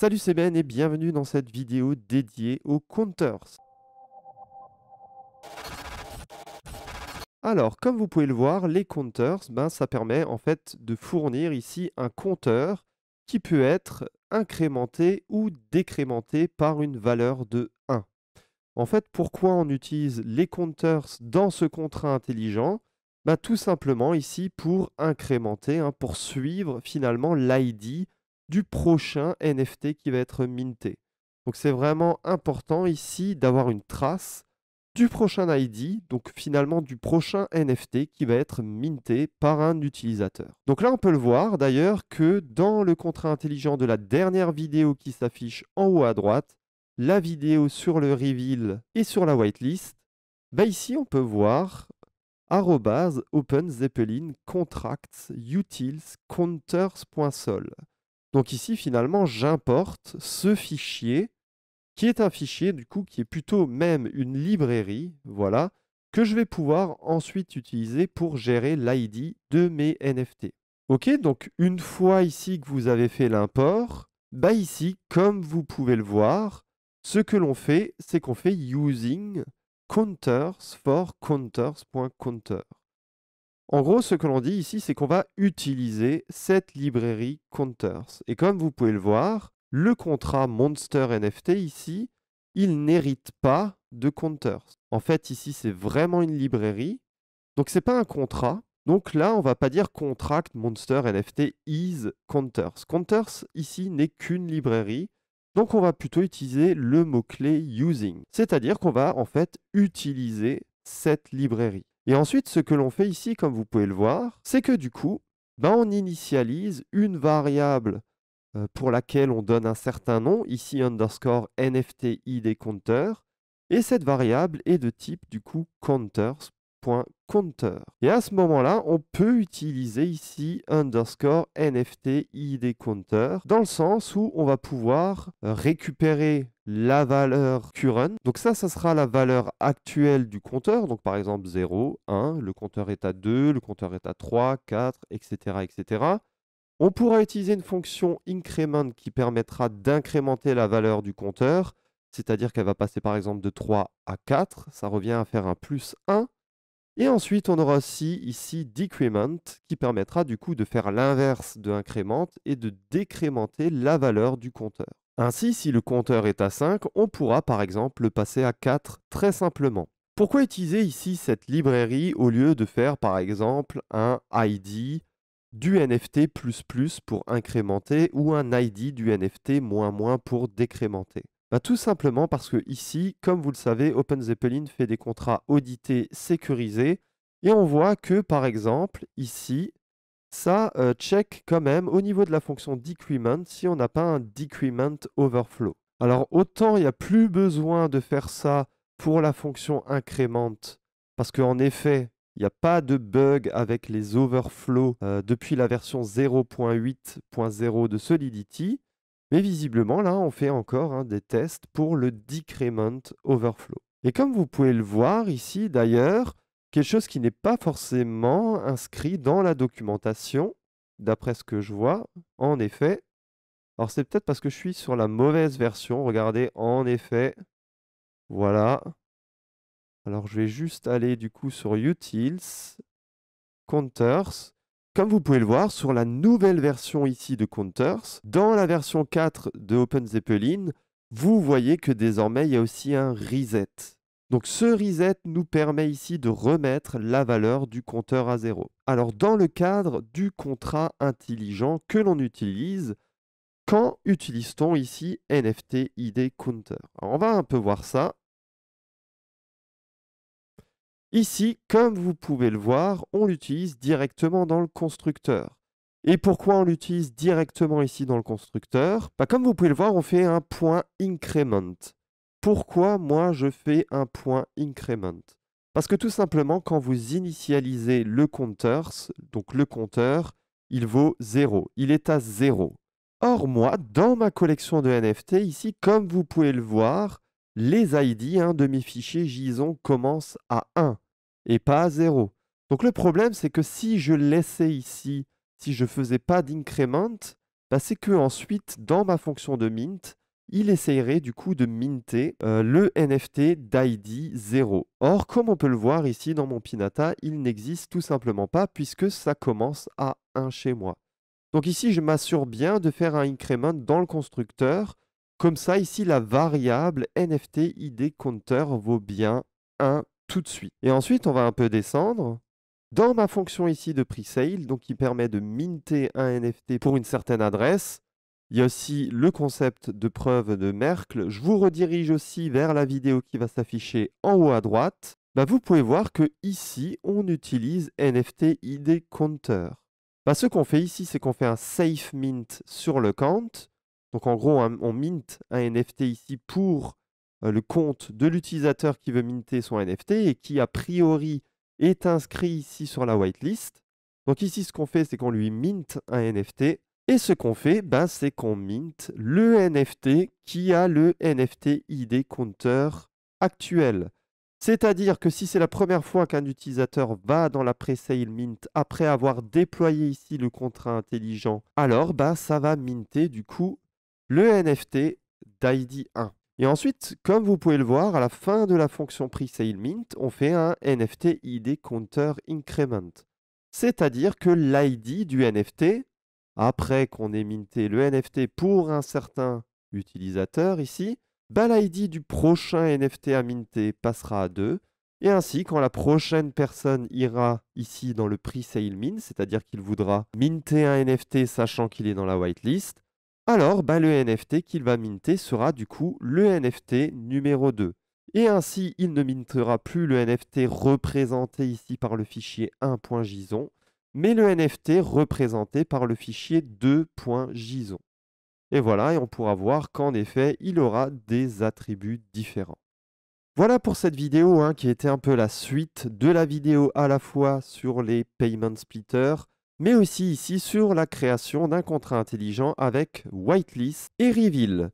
Salut c'est Ben et bienvenue dans cette vidéo dédiée aux counters. Alors, comme vous pouvez le voir, les counters, ben, ça permet en fait de fournir ici un compteur qui peut être incrémenté ou décrémenté par une valeur de 1. En fait, pourquoi on utilise les counters dans ce contrat intelligent ben, Tout simplement ici pour incrémenter, hein, pour suivre finalement l'ID du prochain NFT qui va être minté. Donc c'est vraiment important ici d'avoir une trace du prochain ID, donc finalement du prochain NFT qui va être minté par un utilisateur. Donc là, on peut le voir d'ailleurs que dans le contrat intelligent de la dernière vidéo qui s'affiche en haut à droite, la vidéo sur le reveal et sur la whitelist, bah ici on peut voir arrobase open contracts utils counters.sol. Donc ici, finalement, j'importe ce fichier, qui est un fichier, du coup, qui est plutôt même une librairie, voilà, que je vais pouvoir ensuite utiliser pour gérer l'ID de mes NFT. Ok, donc une fois ici que vous avez fait l'import, bah ici, comme vous pouvez le voir, ce que l'on fait, c'est qu'on fait using counters for counters.counter. En gros, ce que l'on dit ici, c'est qu'on va utiliser cette librairie Counters. Et comme vous pouvez le voir, le contrat Monster NFT ici, il n'hérite pas de Counters. En fait, ici, c'est vraiment une librairie. Donc, ce n'est pas un contrat. Donc là, on ne va pas dire contract Monster NFT is Counters. Counters ici n'est qu'une librairie. Donc, on va plutôt utiliser le mot-clé using. C'est-à-dire qu'on va en fait utiliser cette librairie. Et ensuite, ce que l'on fait ici, comme vous pouvez le voir, c'est que du coup, ben, on initialise une variable euh, pour laquelle on donne un certain nom, ici underscore nft counter, et cette variable est de type du coup counters counter. Et à ce moment-là, on peut utiliser ici underscore NFT ID counter dans le sens où on va pouvoir récupérer la valeur current. Donc ça, ça sera la valeur actuelle du compteur. Donc par exemple 0, 1, le compteur est à 2, le compteur est à 3, 4, etc. etc. On pourra utiliser une fonction increment qui permettra d'incrémenter la valeur du compteur, c'est-à-dire qu'elle va passer par exemple de 3 à 4, ça revient à faire un plus 1. Et ensuite, on aura aussi ici decrement qui permettra du coup de faire l'inverse de increment et de décrémenter la valeur du compteur. Ainsi, si le compteur est à 5, on pourra par exemple le passer à 4 très simplement. Pourquoi utiliser ici cette librairie au lieu de faire par exemple un ID du NFT pour incrémenter ou un ID du NFT pour décrémenter bah, tout simplement parce que ici, comme vous le savez, OpenZeppelin fait des contrats audités sécurisés. Et on voit que, par exemple, ici, ça euh, check quand même au niveau de la fonction decrement si on n'a pas un decrement overflow. Alors autant il n'y a plus besoin de faire ça pour la fonction increment, parce qu'en effet, il n'y a pas de bug avec les overflows euh, depuis la version 0.8.0 de Solidity. Mais visiblement, là, on fait encore hein, des tests pour le decrement overflow. Et comme vous pouvez le voir ici d'ailleurs, quelque chose qui n'est pas forcément inscrit dans la documentation, d'après ce que je vois, en effet. Alors c'est peut-être parce que je suis sur la mauvaise version, regardez, en effet. Voilà. Alors je vais juste aller du coup sur Utils, Counters, comme vous pouvez le voir, sur la nouvelle version ici de Counters, dans la version 4 de Open Zeppelin, vous voyez que désormais il y a aussi un reset. Donc ce reset nous permet ici de remettre la valeur du compteur à zéro. Alors dans le cadre du contrat intelligent que l'on utilise, quand utilise-t-on ici NFT ID Counter Alors, On va un peu voir ça Ici, comme vous pouvez le voir, on l'utilise directement dans le constructeur. Et pourquoi on l'utilise directement ici dans le constructeur bah, Comme vous pouvez le voir, on fait un point increment. Pourquoi moi je fais un point increment Parce que tout simplement, quand vous initialisez le compteur, donc le compteur, il vaut 0, il est à 0. Or moi, dans ma collection de NFT, ici, comme vous pouvez le voir, les ID, hein, de mes fichiers JSON commencent à 1 et pas à 0. Donc le problème, c'est que si je laissais ici, si je ne faisais pas d'increment, bah, c'est que ensuite, dans ma fonction de mint, il essayerait du coup de minter euh, le NFT d'ID 0. Or, comme on peut le voir ici dans mon Pinata, il n'existe tout simplement pas puisque ça commence à 1 chez moi. Donc ici, je m'assure bien de faire un increment dans le constructeur comme ça, ici, la variable NFT ID counter vaut bien 1 tout de suite. Et ensuite, on va un peu descendre. Dans ma fonction ici de pre-sale, donc qui permet de minter un NFT pour une certaine adresse, il y a aussi le concept de preuve de Merkle. Je vous redirige aussi vers la vidéo qui va s'afficher en haut à droite. Bah, vous pouvez voir que ici, on utilise NFT ID Counter. Bah, ce qu'on fait ici, c'est qu'on fait un safe mint sur le count. Donc en gros, on mint un NFT ici pour euh, le compte de l'utilisateur qui veut minter son NFT et qui a priori est inscrit ici sur la whitelist. Donc ici, ce qu'on fait, c'est qu'on lui mint un NFT. Et ce qu'on fait, ben, c'est qu'on mint le NFT qui a le NFT ID compteur actuel. C'est-à-dire que si c'est la première fois qu'un utilisateur va dans la presale mint après avoir déployé ici le contrat intelligent, alors ben, ça va minter du coup le NFT d'ID1. Et ensuite, comme vous pouvez le voir, à la fin de la fonction pre-sale mint, on fait un NFT ID counter increment. C'est-à-dire que l'ID du NFT, après qu'on ait minté le NFT pour un certain utilisateur ici, bah, l'ID du prochain NFT à minter passera à 2. Et ainsi, quand la prochaine personne ira ici dans le pre-sale mint, c'est-à-dire qu'il voudra minter un NFT sachant qu'il est dans la whitelist, alors bah, le NFT qu'il va minter sera du coup le NFT numéro 2. Et ainsi, il ne mintera plus le NFT représenté ici par le fichier 1.json, mais le NFT représenté par le fichier 2.json. Et voilà, et on pourra voir qu'en effet, il aura des attributs différents. Voilà pour cette vidéo hein, qui était un peu la suite de la vidéo à la fois sur les payment splitters, mais aussi ici sur la création d'un contrat intelligent avec Whitelist et Reveal.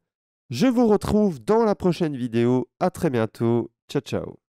Je vous retrouve dans la prochaine vidéo, à très bientôt, ciao ciao